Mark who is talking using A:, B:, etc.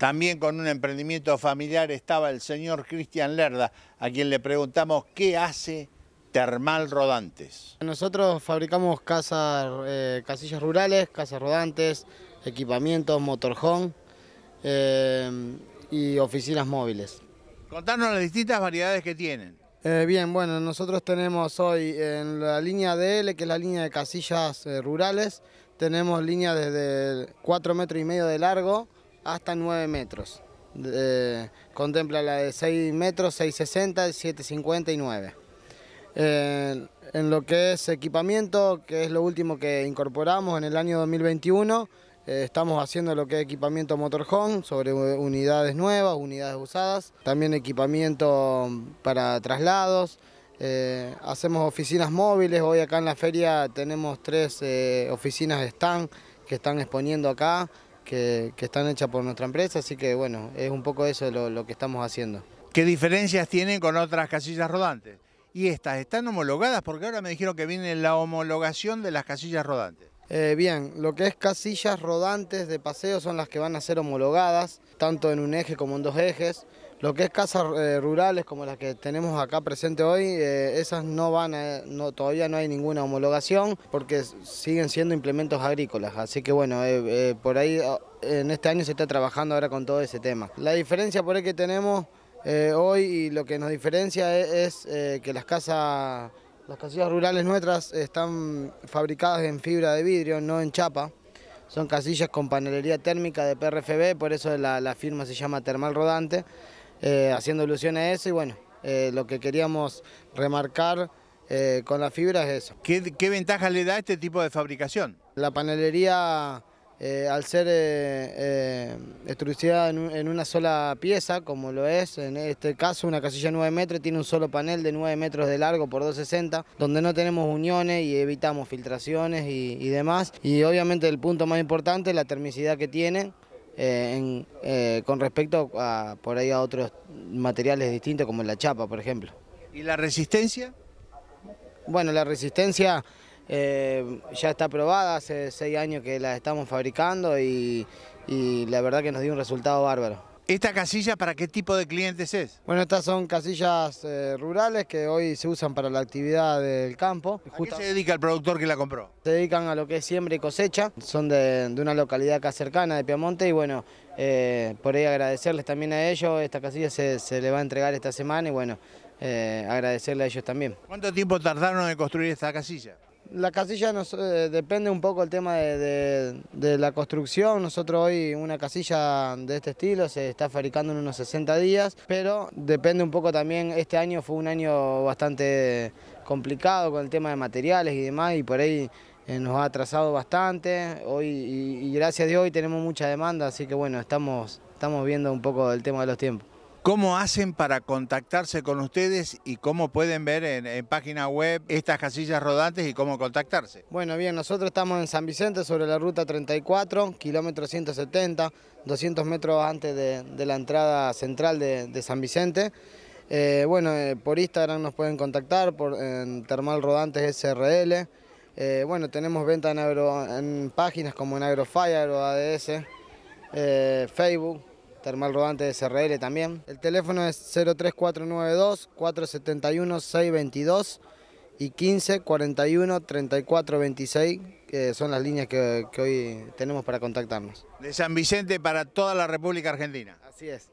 A: También con un emprendimiento familiar estaba el señor Cristian Lerda, a quien le preguntamos qué hace Termal Rodantes.
B: Nosotros fabricamos casas, eh, casillas rurales, casas rodantes, equipamientos, motorhome eh, y oficinas móviles.
A: Contanos las distintas variedades que tienen.
B: Eh, bien, bueno, nosotros tenemos hoy en la línea DL, que es la línea de casillas rurales, tenemos líneas desde 4 metros y medio de largo, hasta 9 metros. contempla la de 6 metros, 660, 759. Eh, en lo que es equipamiento, que es lo último que incorporamos en el año 2021, eh, estamos haciendo lo que es equipamiento motorhome sobre unidades nuevas, unidades usadas, también equipamiento para traslados, eh, hacemos oficinas móviles, hoy acá en la feria tenemos tres eh, oficinas de stand que están exponiendo acá, que, están hechas por nuestra empresa,
A: así que bueno, es un poco eso lo, lo que estamos haciendo. ¿Qué diferencias tienen con otras casillas rodantes? Y estas, ¿están homologadas? Porque ahora me dijeron que viene la homologación de las casillas rodantes.
B: Eh, bien, lo que es casillas rodantes de paseo son las que van a ser homologadas, tanto en un eje como en dos ejes. Lo que es casas eh, rurales como las que tenemos acá presente hoy, eh, esas no van no, todavía no hay ninguna homologación porque siguen siendo implementos agrícolas. Así que bueno, por ahí ah, en este año se está trabajando ahora con todo ese tema. La diferencia por ahí que tenemos hoy y lo que nos diferencia e, es, es que las casas las casillas rurales nuestras están fabricadas en fibra de vidrio, no en chapa. Son casillas con panelería térmica de PRFB, por eso la, firma se llama Termal Rodante, eh, haciendo alusión a eso y bueno, eh, lo que queríamos remarcar eh, con la fibra es eso. ¿Qué, ¿Qué ventaja le da este tipo de fabricación? La panelería eh, al ser eh, eh, estructurada en, una sola pieza, como lo es, en este caso una casilla de 9 metros, tiene un solo panel de 9 metros de largo por 260, donde no tenemos uniones y evitamos filtraciones y, demás. Y obviamente el punto más importante es la termicidad que tiene, con respecto a por ahí a otros materiales distintos como la chapa, por ejemplo.
A: ¿Y la resistencia?
B: Bueno, la resistencia eh, ya está aprobada, hace seis años que la estamos fabricando y, la verdad que nos dio un resultado
A: bárbaro. ¿Esta casilla para qué tipo de clientes es? Bueno, estas son casillas eh, rurales
B: que hoy se usan para la actividad del campo. ¿A
A: qué se dedica el productor que la compró?
B: Se dedican a lo que es siembra y cosecha. Son de, una localidad acá cercana, de Piamonte, y bueno, eh, por ahí agradecerles también a ellos. Esta casilla se, le va a entregar esta semana y bueno, eh,
A: agradecerle a ellos también. ¿Cuánto tiempo tardaron en construir esta casilla? la casilla nos eh,
B: depende un poco el tema de, la construcción. Nosotros hoy una casilla de este estilo se está fabricando en unos 60 días, pero depende un poco también, este año fue un año bastante complicado con el tema de materiales y demás y por ahí eh, nos ha atrasado bastante. Hoy, y, gracias a Dios hoy tenemos mucha demanda, así que bueno, estamos, estamos
A: viendo un poco el tema de los tiempos. ¿Cómo hacen para contactarse con ustedes y cómo pueden ver en, página web estas casillas rodantes y cómo contactarse?
B: Bueno, bien, nosotros estamos en San Vicente sobre la ruta 34, kilómetro 170, 200 metros antes de, la entrada central de, San Vicente. Eh, bueno, eh, por Instagram nos pueden contactar, por en Termal Rodantes SRL. Eh, bueno, tenemos venta en, páginas como en Agrofire, o ADS, Facebook termal rodante de SRL también. El teléfono es 03492 471 622 y 15 41 34 que son las líneas que hoy tenemos para contactarnos.
A: De San Vicente para toda la República Argentina. Así es.